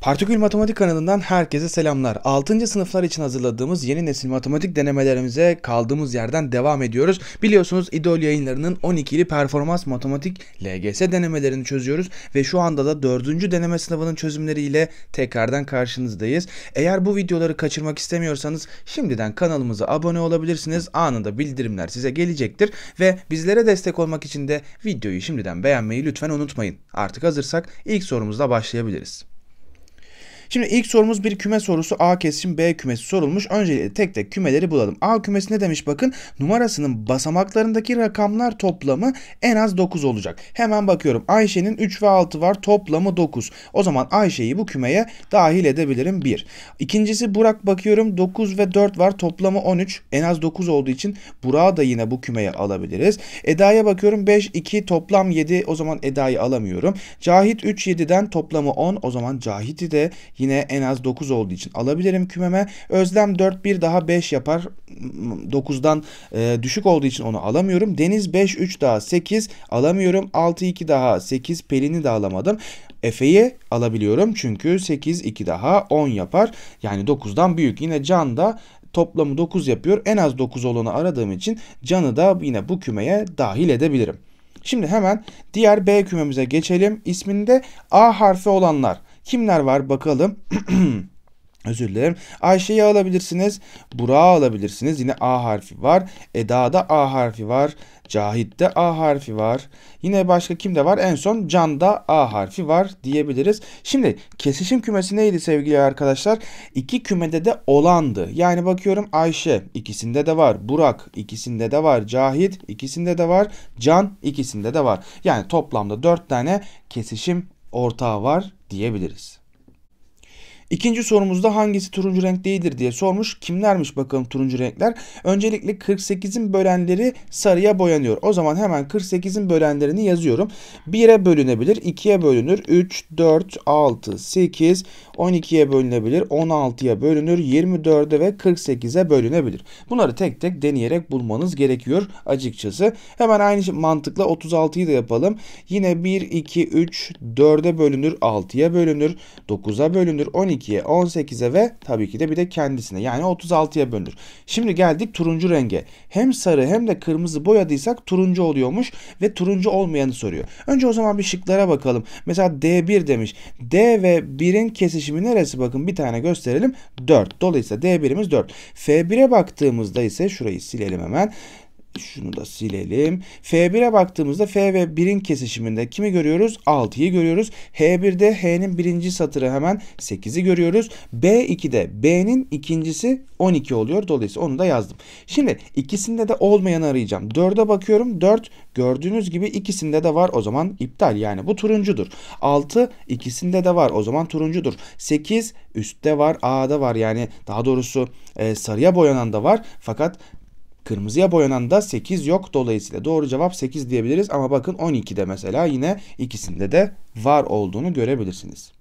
Partikül Matematik kanalından herkese selamlar. 6. sınıflar için hazırladığımız yeni nesil matematik denemelerimize kaldığımız yerden devam ediyoruz. Biliyorsunuz İdol yayınlarının 12'li performans matematik LGS denemelerini çözüyoruz ve şu anda da 4. deneme sınavının çözümleriyle tekrardan karşınızdayız. Eğer bu videoları kaçırmak istemiyorsanız şimdiden kanalımıza abone olabilirsiniz. Anında bildirimler size gelecektir ve bizlere destek olmak için de videoyu şimdiden beğenmeyi lütfen unutmayın. Artık hazırsak ilk sorumuzla başlayabiliriz. Şimdi ilk sorumuz bir küme sorusu. A kesişim B kümesi sorulmuş. Öncelikle tek tek kümeleri bulalım. A kümesi ne demiş bakın? Numarasının basamaklarındaki rakamlar toplamı en az 9 olacak. Hemen bakıyorum. Ayşe'nin 3 ve 6 var. Toplamı 9. O zaman Ayşe'yi bu kümeye dahil edebilirim 1. İkincisi Burak bakıyorum. 9 ve 4 var. Toplamı 13. En az 9 olduğu için Burak'ı da yine bu kümeye alabiliriz. Eda'ya bakıyorum. 5, 2 toplam 7. O zaman Eda'yı alamıyorum. Cahit 3, 7'den toplamı 10. O zaman Cahit'i de Yine en az 9 olduğu için alabilirim kümeme. Özlem 4 1 daha 5 yapar. 9'dan e, düşük olduğu için onu alamıyorum. Deniz 5 3 daha 8 alamıyorum. 6 2 daha 8 Pelin'i de alamadım. Efe'yi alabiliyorum çünkü 8 2 daha 10 yapar. Yani 9'dan büyük. Yine Can da toplamı 9 yapıyor. En az 9 olanı aradığım için Can'ı da yine bu kümeye dahil edebilirim. Şimdi hemen diğer B kümemize geçelim. İsminde A harfi olanlar Kimler var bakalım. Özür dilerim. Ayşe'yi alabilirsiniz. Burak'ı alabilirsiniz. Yine A harfi var. Eda'da A harfi var. Cahit'te A harfi var. Yine başka kimde var? En son Can'da A harfi var diyebiliriz. Şimdi kesişim kümesi neydi sevgili arkadaşlar? İki kümede de olandı. Yani bakıyorum Ayşe ikisinde de var. Burak ikisinde de var. Cahit ikisinde de var. Can ikisinde de var. Yani toplamda dört tane kesişim ortağı var diyebiliriz. İkinci sorumuzda hangisi turuncu renk değildir diye sormuş. Kimlermiş bakalım turuncu renkler? Öncelikle 48'in bölenleri sarıya boyanıyor. O zaman hemen 48'in bölenlerini yazıyorum. 1'e bölünebilir, 2'ye bölünür, 3, 4, 6, 8, 12'ye bölünebilir, 16'ya bölünür, 24'e ve 48'e bölünebilir. Bunları tek tek deneyerek bulmanız gerekiyor açıkçası. Hemen aynı şey mantıkla 36'yı da yapalım. Yine 1, 2, 3, 4'e bölünür, 6'ya bölünür, 9'a bölünür, 12 12'ye, 18'e ve tabii ki de bir de kendisine yani 36'ya bölünür. Şimdi geldik turuncu renge. Hem sarı hem de kırmızı boyadıysak turuncu oluyormuş ve turuncu olmayanı soruyor. Önce o zaman bir şıklara bakalım. Mesela D1 demiş. D ve 1'in kesişimi neresi? Bakın bir tane gösterelim. 4. Dolayısıyla D1'imiz 4. F1'e baktığımızda ise şurayı silelim hemen şunu da silelim. F1'e baktığımızda F ve 1'in kesişiminde kimi görüyoruz? 6'yı görüyoruz. H1'de H'nin birinci satırı hemen 8'i görüyoruz. B2'de B'nin ikincisi 12 oluyor. Dolayısıyla onu da yazdım. Şimdi ikisinde de olmayanı arayacağım. 4'e bakıyorum. 4 gördüğünüz gibi ikisinde de var. O zaman iptal yani bu turuncudur. 6 ikisinde de var. O zaman turuncudur. 8 üstte var. A'da var. Yani daha doğrusu e, sarıya boyanan da var. Fakat Kırmızıya boyanan da 8 yok. Dolayısıyla doğru cevap 8 diyebiliriz. Ama bakın 12'de mesela yine ikisinde de var olduğunu görebilirsiniz.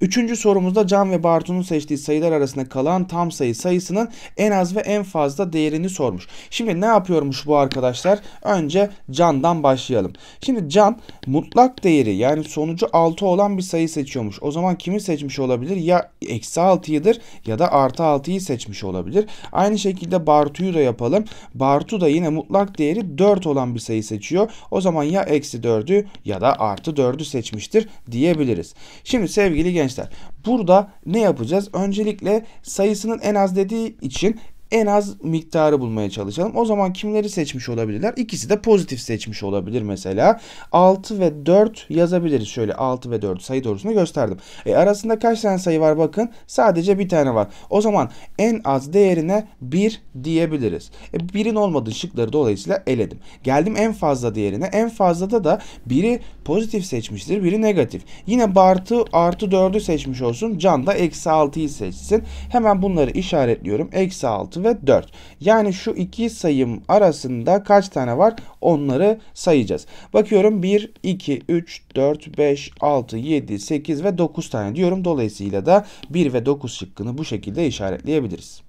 Üçüncü sorumuzda Can ve Bartu'nun seçtiği sayılar arasında kalan tam sayı sayısının en az ve en fazla değerini sormuş. Şimdi ne yapıyormuş bu arkadaşlar? Önce Can'dan başlayalım. Şimdi Can mutlak değeri yani sonucu 6 olan bir sayı seçiyormuş. O zaman kimi seçmiş olabilir? Ya eksi 6'yıdır ya da artı 6'yı seçmiş olabilir. Aynı şekilde Bartu'yu da yapalım. Bartu da yine mutlak değeri 4 olan bir sayı seçiyor. O zaman ya eksi 4'ü ya da artı 4'ü seçmiştir diyebiliriz. Şimdi sevgili gençler gençler. Burada ne yapacağız? Öncelikle sayısının en az dediği için en az miktarı bulmaya çalışalım. O zaman kimleri seçmiş olabilirler? İkisi de pozitif seçmiş olabilir mesela. 6 ve 4 yazabiliriz. Şöyle 6 ve 4 sayı doğrusunu gösterdim. E arasında kaç tane sayı var bakın. Sadece bir tane var. O zaman en az değerine 1 diyebiliriz. E 1'in olmadığı şıkları dolayısıyla eledim. Geldim en fazla değerine. En fazlada da biri pozitif seçmiştir, biri negatif. Yine Bartı artı 4'ü seçmiş olsun. Can da eksi 6'yı seçsin. Hemen bunları işaretliyorum. Eksi 6 6 ve 4. Yani şu iki sayım arasında kaç tane var onları sayacağız. Bakıyorum 1, 2, 3, 4, 5, 6, 7, 8 ve 9 tane diyorum. Dolayısıyla da 1 ve 9 şıkkını bu şekilde işaretleyebiliriz.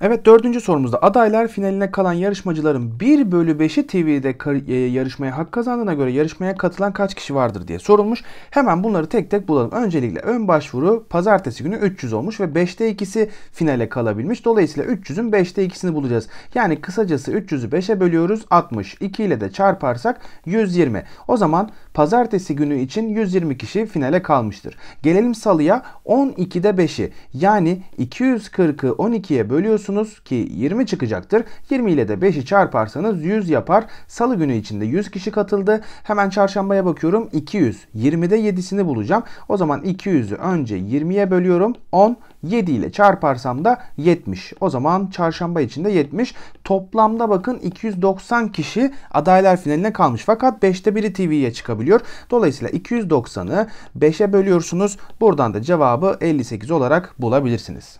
Evet dördüncü sorumuzda adaylar finaline kalan yarışmacıların 1 bölü 5'i TV'de e, yarışmaya hak kazandığına göre yarışmaya katılan kaç kişi vardır diye sorulmuş. Hemen bunları tek tek bulalım. Öncelikle ön başvuru pazartesi günü 300 olmuş ve 5'te 2'si finale kalabilmiş. Dolayısıyla 300'ün 5'te 2'sini bulacağız. Yani kısacası 300'ü 5'e bölüyoruz 60. 2 ile de çarparsak 120. O zaman pazartesi günü için 120 kişi finale kalmıştır. Gelelim salıya 12'de 5'i yani 240'ı 12'ye bölüyoruz çıkarıyorsunuz ki 20 çıkacaktır. 20 ile de 5'i çarparsanız 100 yapar. Salı günü içinde 100 kişi katıldı. Hemen çarşambaya bakıyorum 200. 20'de 7'sini bulacağım. O zaman 200'ü önce 20'ye bölüyorum. 10 7 ile çarparsam da 70. O zaman çarşamba içinde 70. Toplamda bakın 290 kişi adaylar finaline kalmış. Fakat 5'te biri TV'ye çıkabiliyor. Dolayısıyla 290'ı 5'e bölüyorsunuz. Buradan da cevabı 58 olarak bulabilirsiniz.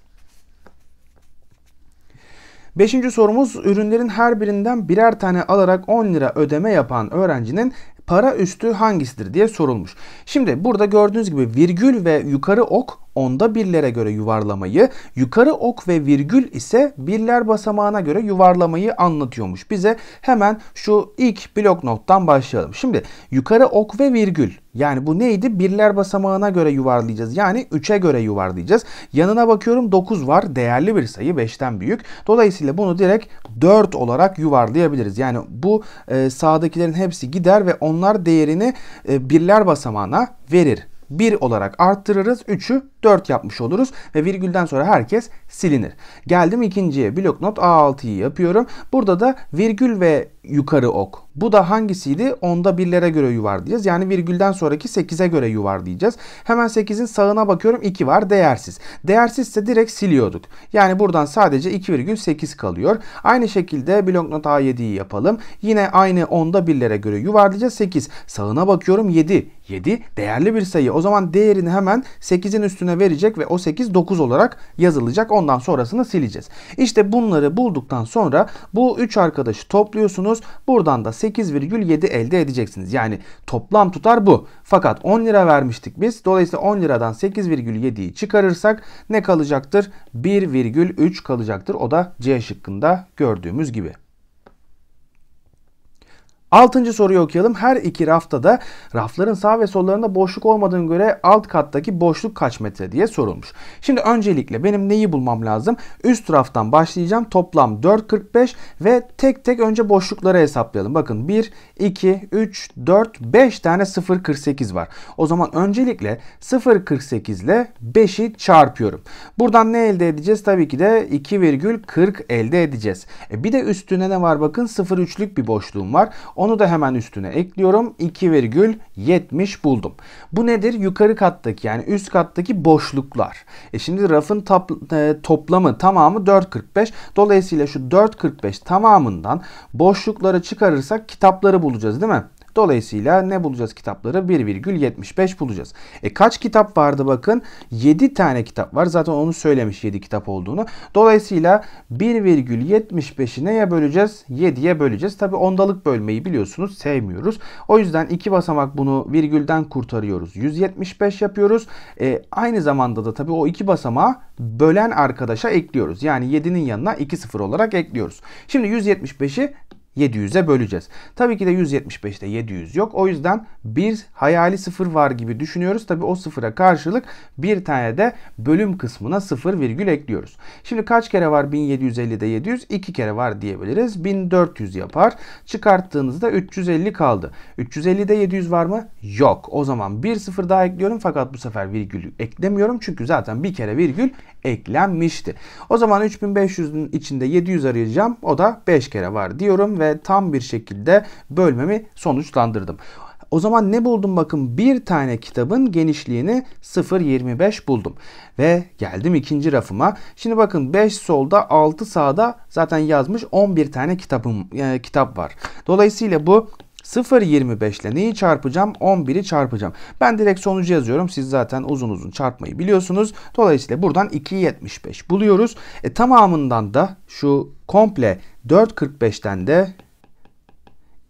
Beşinci sorumuz ürünlerin her birinden birer tane alarak 10 lira ödeme yapan öğrencinin para üstü hangisidir diye sorulmuş. Şimdi burada gördüğünüz gibi virgül ve yukarı ok onda birlere göre yuvarlamayı, yukarı ok ve virgül ise birler basamağına göre yuvarlamayı anlatıyormuş. Bize hemen şu ilk blok nottan başlayalım. Şimdi yukarı ok ve virgül yani bu neydi? Birler basamağına göre yuvarlayacağız. Yani 3'e göre yuvarlayacağız. Yanına bakıyorum 9 var. Değerli bir sayı 5'ten büyük. Dolayısıyla bunu direkt 4 olarak yuvarlayabiliriz. Yani bu e, sağdakilerin hepsi gider ve onlar değerini e, birler basamağına verir. 1 olarak arttırırız. 3'ü 4 yapmış oluruz. Ve virgülden sonra herkes silinir. Geldim ikinciye blok not A6'yı yapıyorum. Burada da virgül ve yukarı ok. Bu da hangisiydi? Onda birlere göre yuvarlayacağız. Yani virgülden sonraki 8'e göre yuvarlayacağız. Hemen 8'in sağına bakıyorum 2 var değersiz. Değersizse direkt siliyorduk. Yani buradan sadece 2,8 kalıyor. Aynı şekilde bloknot A7'yi yapalım. Yine aynı onda birlere göre yuvarlayacağız. 8. Sağına bakıyorum 7. 7 değerli bir sayı. O zaman değerini hemen 8'in üstüne verecek ve o 8 9 olarak yazılacak. Ondan sonrasını sileceğiz. İşte bunları bulduktan sonra bu 3 arkadaşı topluyorsunuz. Buradan da 8,7 elde edeceksiniz. Yani toplam tutar bu. Fakat 10 lira vermiştik biz. Dolayısıyla 10 liradan 8,7'yi çıkarırsak ne kalacaktır? 1,3 kalacaktır. O da C şıkkında gördüğümüz gibi. Altıncı soruyu okuyalım. Her iki rafta da rafların sağ ve sollarında boşluk olmadığını göre alt kattaki boşluk kaç metre diye sorulmuş. Şimdi öncelikle benim neyi bulmam lazım? Üst raftan başlayacağım. Toplam 4.45 ve tek tek önce boşlukları hesaplayalım. Bakın 1, 2, 3, 4, 5 tane 0.48 var. O zaman öncelikle 0.48 ile 5'i çarpıyorum. Buradan ne elde edeceğiz? Tabii ki de 2,40 elde edeceğiz. E bir de üstüne ne var bakın 0.3'lük bir boşluğum var. O onu da hemen üstüne ekliyorum. 2,70 buldum. Bu nedir? Yukarı kattaki yani üst kattaki boşluklar. E şimdi rafın e, toplamı tamamı 4,45. Dolayısıyla şu 4,45 tamamından boşluklara çıkarırsak kitapları bulacağız değil mi? Dolayısıyla ne bulacağız kitapları? 1,75 bulacağız. E kaç kitap vardı bakın? 7 tane kitap var. Zaten onu söylemiş 7 kitap olduğunu. Dolayısıyla 1,75'i neye böleceğiz? 7'ye böleceğiz. Tabi ondalık bölmeyi biliyorsunuz sevmiyoruz. O yüzden iki basamak bunu virgülden kurtarıyoruz. 175 yapıyoruz. E, aynı zamanda da tabi o iki basamağı bölen arkadaşa ekliyoruz. Yani 7'nin yanına 2 sıfır olarak ekliyoruz. Şimdi 175'i 700'e böleceğiz. Tabii ki de 175'te 700 yok. O yüzden bir hayali sıfır var gibi düşünüyoruz. Tabii o sıfıra karşılık bir tane de bölüm kısmına sıfır virgül ekliyoruz. Şimdi kaç kere var 1750'de 700? 2 kere var diyebiliriz. 1400 yapar. Çıkarttığınızda 350 kaldı. 350'de 700 var mı? Yok. O zaman bir sıfır daha ekliyorum fakat bu sefer virgül eklemiyorum. Çünkü zaten bir kere virgül eklenmişti. O zaman 3500'ün içinde 700 arayacağım. O da 5 kere var diyorum ve tam bir şekilde bölmemi sonuçlandırdım. O zaman ne buldum bakın bir tane kitabın genişliğini 0.25 buldum. Ve geldim ikinci rafıma. Şimdi bakın 5 solda 6 sağda zaten yazmış 11 tane kitabım, e, kitap var. Dolayısıyla bu 0.25 ile neyi çarpacağım? 11'i çarpacağım. Ben direkt sonucu yazıyorum. Siz zaten uzun uzun çarpmayı biliyorsunuz. Dolayısıyla buradan 2.75 buluyoruz. E, tamamından da şu komple 4.45'ten de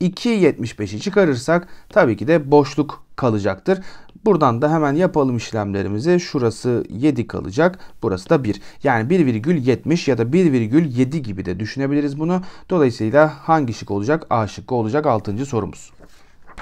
2.75'i çıkarırsak tabii ki de boşluk kalacaktır. Buradan da hemen yapalım işlemlerimizi. Şurası 7 kalacak. Burası da 1. Yani 1,70 ya da 1,7 gibi de düşünebiliriz bunu. Dolayısıyla hangi şık olacak? A şıkkı olacak 6. sorumuz.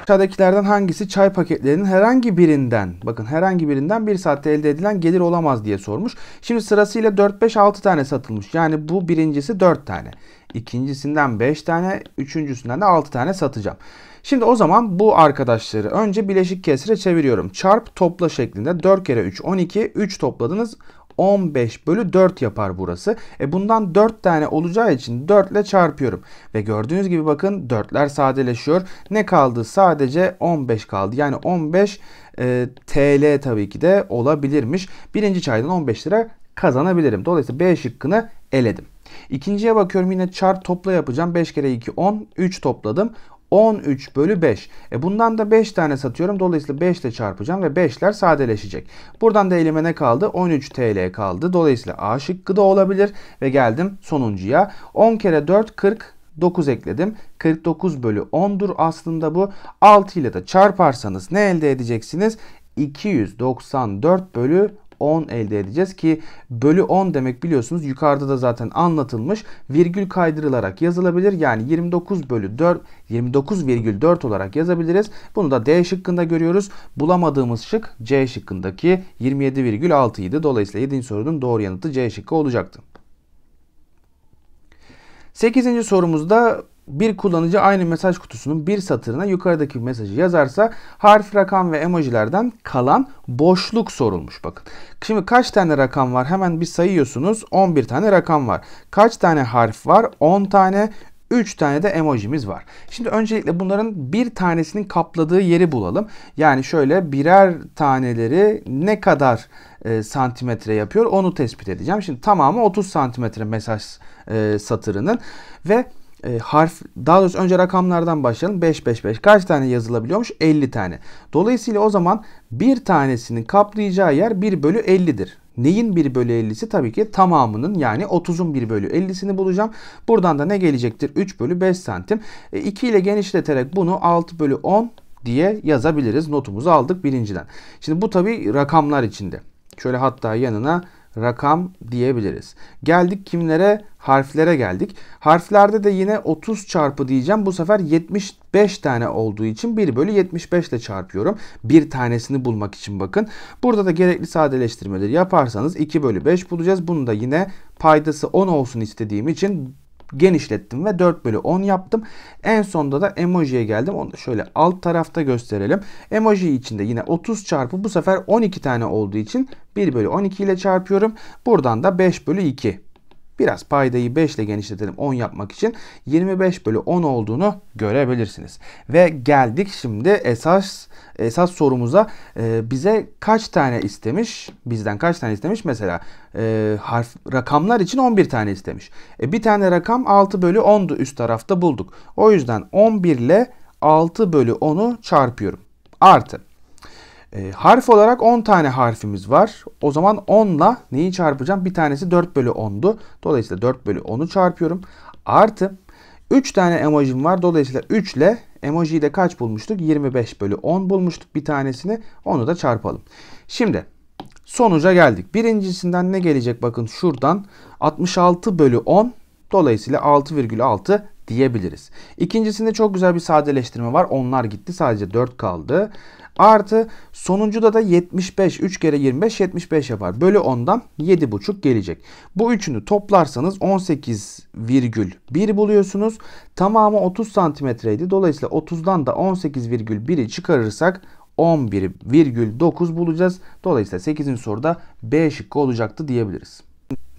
Aşağıdakilerden hangisi çay paketlerinin herhangi birinden bakın herhangi birinden bir saatte elde edilen gelir olamaz diye sormuş. Şimdi sırasıyla 4-5-6 tane satılmış. Yani bu birincisi 4 tane. İkincisinden 5 tane, üçüncüsünden de 6 tane satacağım. Şimdi o zaman bu arkadaşları önce bileşik kesire çeviriyorum. Çarp topla şeklinde 4 kere 3 12 3 topladınız 15 bölü 4 yapar burası. E bundan 4 tane olacağı için 4 ile çarpıyorum. Ve gördüğünüz gibi bakın 4'ler sadeleşiyor. Ne kaldı? Sadece 15 kaldı. Yani 15 e, TL tabii ki de olabilirmiş. Birinci çaydan 15 lira kazanabilirim. Dolayısıyla B şıkkını eledim. İkinciye bakıyorum yine çarp topla yapacağım. 5 kere 2 10. 3 topladım. 13 bölü 5. E bundan da 5 tane satıyorum. Dolayısıyla 5 ile çarpacağım ve 5'ler sadeleşecek. Buradan da elime ne kaldı? 13 TL kaldı. Dolayısıyla A şıkkı da olabilir. Ve geldim sonuncuya. 10 kere 4 40 9 ekledim. 49 bölü 10'dur aslında bu. 6 ile de çarparsanız ne elde edeceksiniz? 294 bölü 10 elde edeceğiz ki bölü 10 demek biliyorsunuz yukarıda da zaten anlatılmış virgül kaydırılarak yazılabilir. Yani 29 bölü 4 29,4 olarak yazabiliriz. Bunu da D şıkkında görüyoruz. Bulamadığımız şık C şıkkındaki 27,6 idi. Dolayısıyla 7. sorunun doğru yanıtı C şıkkı olacaktı. 8. sorumuzda bir kullanıcı aynı mesaj kutusunun bir satırına yukarıdaki mesajı yazarsa harf, rakam ve emojilerden kalan boşluk sorulmuş bakın. Şimdi kaç tane rakam var hemen bir sayıyorsunuz 11 tane rakam var. Kaç tane harf var 10 tane 3 tane de emojimiz var. Şimdi öncelikle bunların bir tanesinin kapladığı yeri bulalım. Yani şöyle birer taneleri ne kadar e, santimetre yapıyor onu tespit edeceğim. Şimdi tamamı 30 santimetre mesaj e, satırının ve e, harf daha doğrusu önce rakamlardan başlayalım. 5 5 5 kaç tane yazılabiliyormuş? 50 tane. Dolayısıyla o zaman bir tanesinin kaplayacağı yer 1 bölü 50'dir. Neyin 1 bölü 50'si? Tabii ki tamamının yani 30'un 1 bölü 50'sini bulacağım. Buradan da ne gelecektir? 3 bölü 5 santim. E, 2 ile genişleterek bunu 6 bölü 10 diye yazabiliriz. Notumuzu aldık birinciden. Şimdi bu tabii rakamlar içinde. Şöyle hatta yanına rakam diyebiliriz. Geldik kimlere? Harflere geldik. Harflerde de yine 30 çarpı diyeceğim. Bu sefer 75 tane olduğu için 1 bölü 75 ile çarpıyorum. Bir tanesini bulmak için bakın. Burada da gerekli sadeleştirmeleri yaparsanız 2 bölü 5 bulacağız. Bunu da yine paydası 10 olsun istediğim için genişlettim ve 4 bölü 10 yaptım. En sonda da emojiye geldim. Onu şöyle alt tarafta gösterelim. Emoji içinde yine 30 çarpı bu sefer 12 tane olduğu için 1 bölü 12 ile çarpıyorum. Buradan da 5 bölü 2 Biraz paydayı 5 ile genişletelim 10 yapmak için 25 bölü 10 olduğunu görebilirsiniz. Ve geldik şimdi esas esas sorumuza e, bize kaç tane istemiş bizden kaç tane istemiş mesela e, harf rakamlar için 11 tane istemiş. E, bir tane rakam 6 bölü 10'du üst tarafta bulduk. O yüzden 11 ile 6 bölü 10'u çarpıyorum. Artı e, harf olarak 10 tane harfimiz var. O zaman 10 ile neyi çarpacağım? Bir tanesi 4 bölü 10'du. Dolayısıyla 4 bölü 10'u çarpıyorum. Artı 3 tane emojim var. Dolayısıyla 3 ile emojiyi de kaç bulmuştuk? 25 bölü 10 bulmuştuk bir tanesini. Onu da çarpalım. Şimdi sonuca geldik. Birincisinden ne gelecek? Bakın şuradan 66 bölü 10. Dolayısıyla 6,6 diyebiliriz. İkincisinde çok güzel bir sadeleştirme var. Onlar gitti. Sadece 4 kaldı. Artı sonuncuda da 75. 3 kere 25 75 yapar. Bölü 10'dan 7,5 gelecek. Bu üçünü toplarsanız 18,1 buluyorsunuz. Tamamı 30 santimetreydi. Dolayısıyla 30'dan da 18,1'i çıkarırsak 11,9 bulacağız. Dolayısıyla 8. soruda B şıkkı olacaktı diyebiliriz.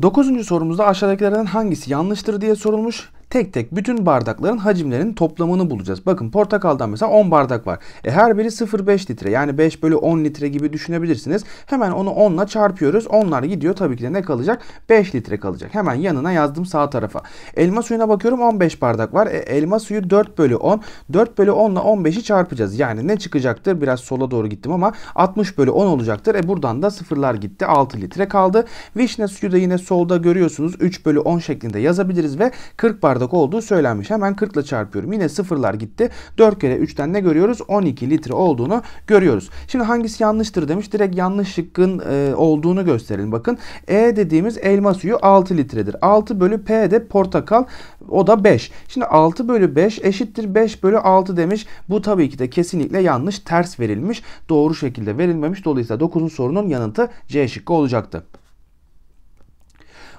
9. sorumuzda aşağıdakilerden hangisi yanlıştır diye sorulmuş tek tek bütün bardakların hacimlerinin toplamını bulacağız. Bakın portakaldan mesela 10 bardak var. E her biri 0,5 litre yani 5 bölü 10 litre gibi düşünebilirsiniz. Hemen onu 10 ile çarpıyoruz. Onlar gidiyor tabii ki de ne kalacak? 5 litre kalacak. Hemen yanına yazdım sağ tarafa. Elma suyuna bakıyorum 15 bardak var. E, elma suyu 4 bölü 10. 4 bölü 10 ile 15'i çarpacağız. Yani ne çıkacaktır? Biraz sola doğru gittim ama 60 bölü 10 olacaktır. E buradan da sıfırlar gitti. 6 litre kaldı. Vişne suyu da yine solda görüyorsunuz. 3 bölü 10 şeklinde yazabiliriz ve 40 bardak bardak olduğu söylenmiş. Hemen 40 ile çarpıyorum. Yine sıfırlar gitti. 4 kere 3'ten ne görüyoruz? 12 litre olduğunu görüyoruz. Şimdi hangisi yanlıştır demiş. Direkt yanlış şıkkın e, olduğunu gösterelim. Bakın E dediğimiz elma suyu 6 litredir. 6 bölü P de portakal o da 5. Şimdi 6 bölü 5 eşittir 5 bölü 6 demiş. Bu tabii ki de kesinlikle yanlış ters verilmiş. Doğru şekilde verilmemiş. Dolayısıyla 9'un sorunun yanıtı C şıkkı olacaktı.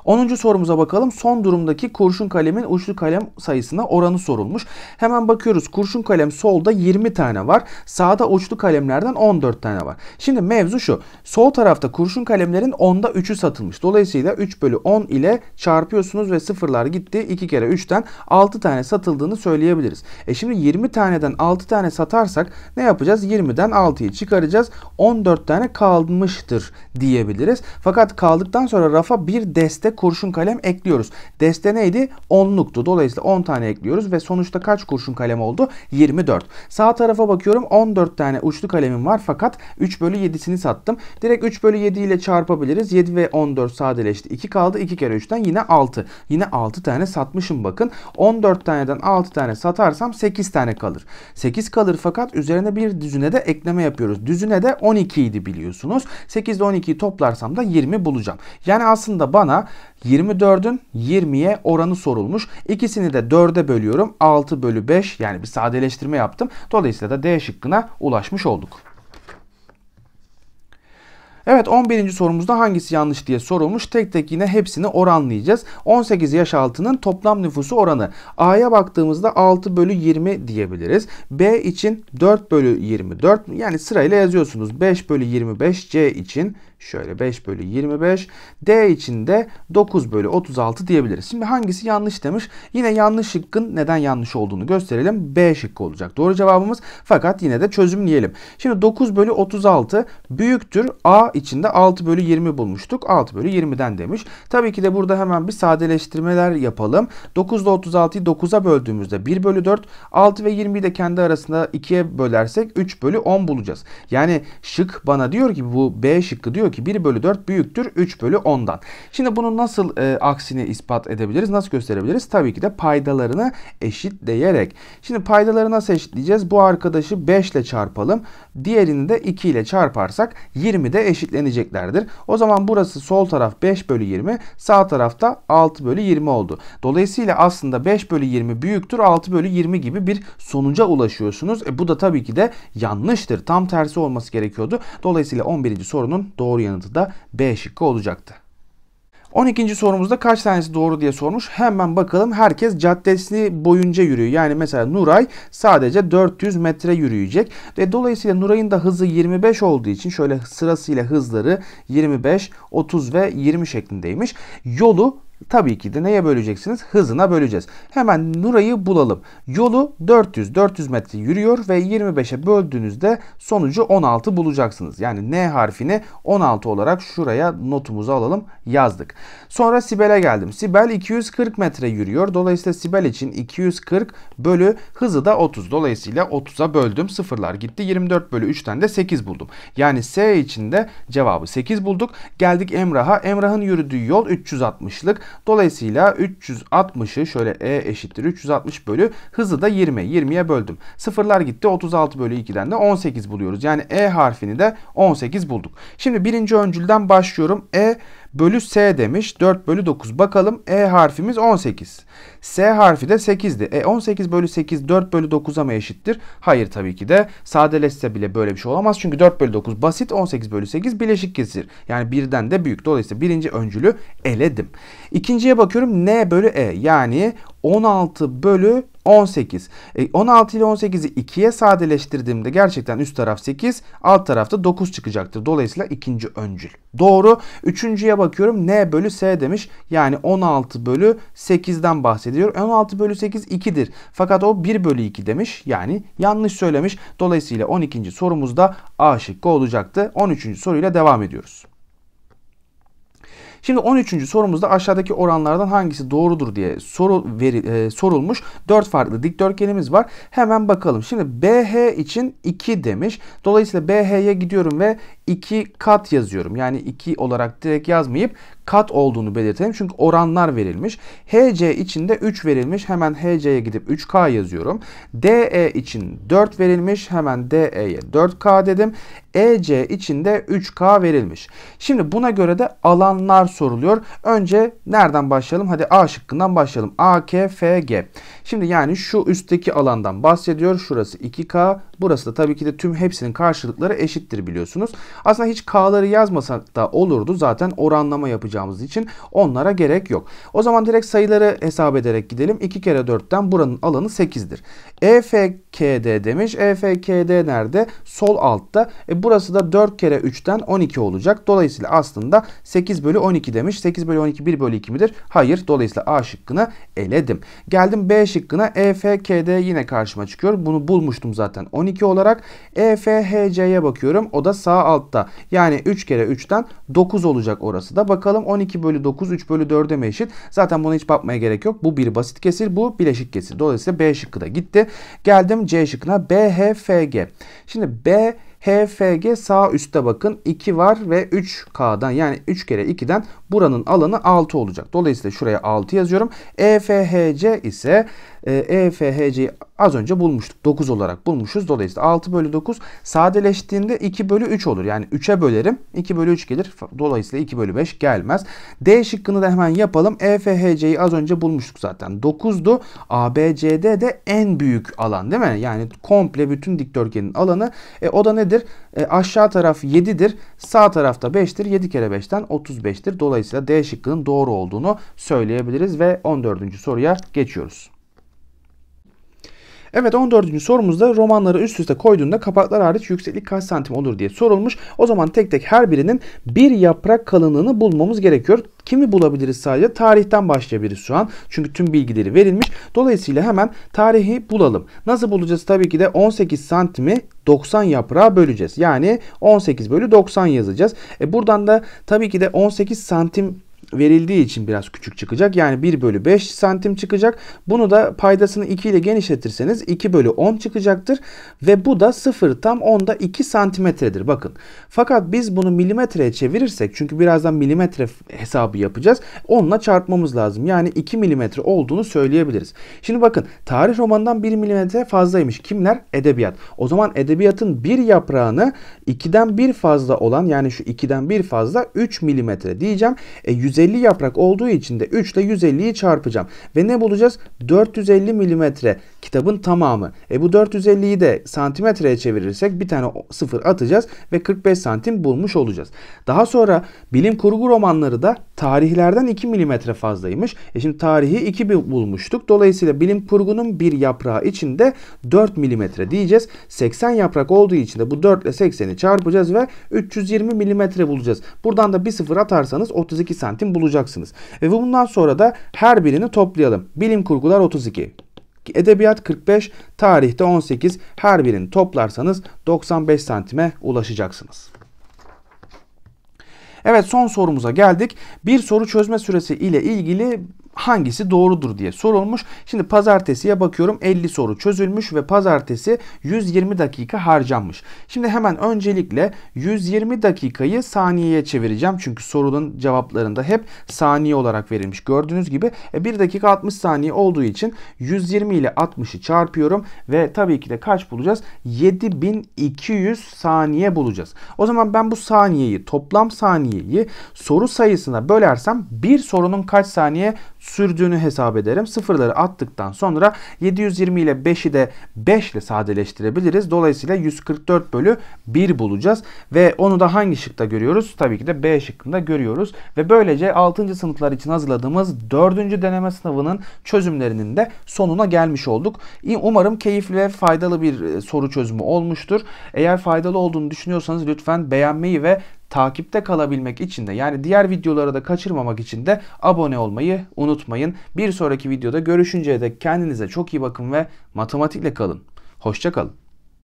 10. sorumuza bakalım. Son durumdaki kurşun kalemin uçlu kalem sayısına oranı sorulmuş. Hemen bakıyoruz. Kurşun kalem solda 20 tane var. Sağda uçlu kalemlerden 14 tane var. Şimdi mevzu şu. Sol tarafta kurşun kalemlerin 10'da 3'ü satılmış. Dolayısıyla 3 bölü 10 ile çarpıyorsunuz ve sıfırlar gitti. 2 kere 3'ten 6 tane satıldığını söyleyebiliriz. E şimdi 20 taneden 6 tane satarsak ne yapacağız? 20'den 6'yı çıkaracağız. 14 tane kalmıştır diyebiliriz. Fakat kaldıktan sonra rafa bir destek kurşun kalem ekliyoruz. Deste neydi? 10'luktu. Dolayısıyla 10 tane ekliyoruz ve sonuçta kaç kurşun kalem oldu? 24. Sağ tarafa bakıyorum 14 tane uçlu kalemim var fakat 3 bölü 7'sini sattım. Direkt 3 bölü 7 ile çarpabiliriz. 7 ve 14 sadeleşti. 2 kaldı. 2 kere 3'ten yine 6. Yine 6 tane satmışım bakın. 14 taneden 6 tane satarsam 8 tane kalır. 8 kalır fakat üzerine bir düzüne de ekleme yapıyoruz. Düzüne de 12 idi biliyorsunuz. 8 ile 12'yi toplarsam da 20 bulacağım. Yani aslında bana 24'ün 20'ye oranı sorulmuş. İkisini de 4'e bölüyorum. 6 bölü 5 yani bir sadeleştirme yaptım. Dolayısıyla da D şıkkına ulaşmış olduk. Evet 11. sorumuzda hangisi yanlış diye sorulmuş. Tek tek yine hepsini oranlayacağız. 18 yaş altının toplam nüfusu oranı. A'ya baktığımızda 6 bölü 20 diyebiliriz. B için 4 bölü 24 yani sırayla yazıyorsunuz. 5 bölü 25 C için Şöyle 5 bölü 25. D için de 9 bölü 36 diyebiliriz. Şimdi hangisi yanlış demiş? Yine yanlış şıkkın neden yanlış olduğunu gösterelim. B şıkkı olacak doğru cevabımız. Fakat yine de çözümleyelim. Şimdi 9 bölü 36 büyüktür. A için de 6 bölü 20 bulmuştuk. 6 bölü 20'den demiş. Tabii ki de burada hemen bir sadeleştirmeler yapalım. 9 ile 36'yı 9'a böldüğümüzde 1 bölü 4. 6 ve 20'yi de kendi arasında 2'ye bölersek 3 bölü 10 bulacağız. Yani şık bana diyor ki bu B şıkkı diyor diyor ki 1 bölü 4 büyüktür 3 bölü 10'dan. Şimdi bunu nasıl e, aksini ispat edebiliriz? Nasıl gösterebiliriz? Tabii ki de paydalarını eşitleyerek. Şimdi paydaları nasıl eşitleyeceğiz? Bu arkadaşı 5 ile çarpalım. Diğerini de 2 ile çarparsak 20 de eşitleneceklerdir. O zaman burası sol taraf 5 bölü 20. Sağ tarafta 6 bölü 20 oldu. Dolayısıyla aslında 5 bölü 20 büyüktür 6 bölü 20 gibi bir sonuca ulaşıyorsunuz. E, bu da tabii ki de yanlıştır. Tam tersi olması gerekiyordu. Dolayısıyla 11. sorunun doğru doğru yanıtı da B şıkkı olacaktı. 12. sorumuzda kaç tanesi doğru diye sormuş. Hemen bakalım herkes caddesini boyunca yürüyor. Yani mesela Nuray sadece 400 metre yürüyecek. Ve dolayısıyla Nuray'ın da hızı 25 olduğu için şöyle sırasıyla hızları 25, 30 ve 20 şeklindeymiş. Yolu Tabii ki de neye böleceksiniz? Hızına böleceğiz. Hemen Nura'yı bulalım. Yolu 400, 400 metre yürüyor ve 25'e böldüğünüzde sonucu 16 bulacaksınız. Yani N harfini 16 olarak şuraya notumuzu alalım yazdık. Sonra Sibel'e geldim. Sibel 240 metre yürüyor. Dolayısıyla Sibel için 240 bölü hızı da 30. Dolayısıyla 30'a böldüm. Sıfırlar gitti. 24 bölü 3'ten de 8 buldum. Yani S için de cevabı 8 bulduk. Geldik Emrah'a. Emrah'ın yürüdüğü yol 360'lık. Dolayısıyla 360'ı şöyle E eşittir 360 bölü hızı da 20. 20'ye böldüm. Sıfırlar gitti 36 bölü 2'den de 18 buluyoruz. Yani E harfini de 18 bulduk. Şimdi birinci öncülden başlıyorum. E bölü S demiş 4 bölü 9. Bakalım E harfimiz 18. S harfi de 8'di. E 18 bölü 8 4 bölü 9'a mı eşittir? Hayır tabii ki de. Sadeleşse bile böyle bir şey olamaz. Çünkü 4 bölü 9 basit 18 bölü 8 bileşik kesir. Yani birden de büyük. Dolayısıyla birinci öncülü eledim. İkinciye bakıyorum N bölü E yani 16 bölü 18. E, 16 ile 18'i 2'ye sadeleştirdiğimde gerçekten üst taraf 8, alt tarafta 9 çıkacaktır. Dolayısıyla ikinci öncül. Doğru. Üçüncüye bakıyorum. N bölü S demiş. Yani 16 bölü 8'den bahsediyor ediyor. 16 bölü 8 2'dir. Fakat o 1 bölü 2 demiş. Yani yanlış söylemiş. Dolayısıyla 12. sorumuzda A şıkkı olacaktı. 13. soruyla devam ediyoruz. Şimdi 13. sorumuzda aşağıdaki oranlardan hangisi doğrudur diye soru veri, e, sorulmuş. 4 farklı dikdörtgenimiz var. Hemen bakalım. Şimdi BH için 2 demiş. Dolayısıyla BH'ye gidiyorum ve 2 kat yazıyorum. Yani 2 olarak direkt yazmayıp kat olduğunu belirtelim. Çünkü oranlar verilmiş. HC için de 3 verilmiş. Hemen HC'ye gidip 3K yazıyorum. DE için 4 verilmiş. Hemen DE'ye 4K dedim. EC için de 3K verilmiş. Şimdi buna göre de alanlar soruluyor. Önce nereden başlayalım? Hadi A şıkkından başlayalım. AKFG. Şimdi yani şu üstteki alandan bahsediyor. Şurası 2K. Burası da tabii ki de tüm hepsinin karşılıkları eşittir biliyorsunuz. Aslında hiç K'ları yazmasak da olurdu. Zaten oranlama yapacağımız için onlara gerek yok. O zaman direkt sayıları hesap ederek gidelim. 2 kere 4'ten buranın alanı 8'dir. EF KD demiş. EFKD nerede? Sol altta. E burası da 4 kere 3'ten 12 olacak. Dolayısıyla aslında 8 bölü 12 demiş. 8 bölü 12 1 bölü 2 midir? Hayır. Dolayısıyla A şıkkını eledim. Geldim B şıkkına. EFKD yine karşıma çıkıyor. Bunu bulmuştum zaten 12 olarak. EFHC'ye bakıyorum. O da sağ altta. Yani 3 kere 3'ten 9 olacak orası da. Bakalım 12 bölü 9 3 bölü 4'e mi eşit? Zaten buna hiç bakmaya gerek yok. Bu bir basit kesir. Bu bileşik kesir. Dolayısıyla B şıkkı da gitti. Geldim C şıkkına. BHFG. Şimdi B HFG sağ üstte bakın 2 var ve 3K'dan yani 3 kere 2'den Buranın alanı 6 olacak. Dolayısıyla şuraya 6 yazıyorum. EFHC ise EFHC'yi e az önce bulmuştuk. 9 olarak bulmuşuz. Dolayısıyla 6 bölü 9 sadeleştiğinde 2 bölü 3 olur. Yani 3'e bölerim. 2 bölü 3 gelir. Dolayısıyla 2 bölü 5 gelmez. D şıkkını da hemen yapalım. EFHC'yi az önce bulmuştuk zaten. 9'du. ABCD de en büyük alan değil mi? Yani komple bütün dikdörtgenin alanı. E, o da nedir? E, aşağı taraf 7'dir. Sağ tarafta 5'tir. 7 kere 5'ten 35'tir. Dolayısıyla Dolayısıyla D şıkkının doğru olduğunu söyleyebiliriz ve 14. soruya geçiyoruz. Evet 14. sorumuzda romanları üst üste koyduğunda kapaklar hariç yükseklik kaç santim olur diye sorulmuş. O zaman tek tek her birinin bir yaprak kalınlığını bulmamız gerekiyor. Kimi bulabiliriz sadece? Tarihten başlayabiliriz şu an. Çünkü tüm bilgileri verilmiş. Dolayısıyla hemen tarihi bulalım. Nasıl bulacağız? Tabii ki de 18 santimi 90 yaprağa böleceğiz. Yani 18 bölü 90 yazacağız. E buradan da tabii ki de 18 santim verildiği için biraz küçük çıkacak. Yani 1 bölü 5 santim çıkacak. Bunu da paydasını 2 ile genişletirseniz 2 bölü 10 çıkacaktır. Ve bu da 0 tam 10'da 2 santimetredir. Bakın. Fakat biz bunu milimetreye çevirirsek çünkü birazdan milimetre hesabı yapacağız. Onunla çarpmamız lazım. Yani 2 milimetre olduğunu söyleyebiliriz. Şimdi bakın tarih romandan 1 milimetre fazlaymış. Kimler? Edebiyat. O zaman edebiyatın bir yaprağını 2'den 1 fazla olan yani şu 2'den 1 fazla 3 milimetre diyeceğim. E, 100 150 yaprak olduğu için de 3 ile 150'yi çarpacağım. Ve ne bulacağız? 450 milimetre kitabın tamamı. E bu 450'yi de santimetreye çevirirsek bir tane 0 atacağız ve 45 santim bulmuş olacağız. Daha sonra bilim kurgu romanları da tarihlerden 2 milimetre fazlaymış. E şimdi tarihi 2 bulmuştuk. Dolayısıyla bilim kurgunun bir yaprağı içinde 4 milimetre diyeceğiz. 80 yaprak olduğu için de bu 4 ile 80'i çarpacağız ve 320 milimetre bulacağız. Buradan da bir 0 atarsanız 32 santim etkin bulacaksınız. E ve bundan sonra da her birini toplayalım. Bilim kurgular 32. Edebiyat 45, tarihte 18. Her birini toplarsanız 95 santime ulaşacaksınız. Evet son sorumuza geldik. Bir soru çözme süresi ile ilgili hangisi doğrudur diye sorulmuş. Şimdi pazartesiye bakıyorum 50 soru çözülmüş ve pazartesi 120 dakika harcanmış. Şimdi hemen öncelikle 120 dakikayı saniyeye çevireceğim. Çünkü sorunun cevaplarında hep saniye olarak verilmiş. Gördüğünüz gibi 1 e, dakika 60 saniye olduğu için 120 ile 60'ı çarpıyorum ve tabii ki de kaç bulacağız? 7200 saniye bulacağız. O zaman ben bu saniyeyi toplam saniyeyi soru sayısına bölersem bir sorunun kaç saniye sürdüğünü hesap ederim. Sıfırları attıktan sonra 720 ile 5'i de 5 ile sadeleştirebiliriz. Dolayısıyla 144 bölü 1 bulacağız. Ve onu da hangi şıkta görüyoruz? Tabii ki de B şıkkında görüyoruz. Ve böylece 6. sınıflar için hazırladığımız 4. deneme sınavının çözümlerinin de sonuna gelmiş olduk. Umarım keyifli ve faydalı bir e, soru çözümü olmuştur. Eğer faydalı olduğunu düşünüyorsanız lütfen beğenmeyi ve takipte kalabilmek için de yani diğer videoları da kaçırmamak için de abone olmayı unutmayın. Bir sonraki videoda görüşünceye dek kendinize çok iyi bakın ve matematikle kalın. Hoşçakalın.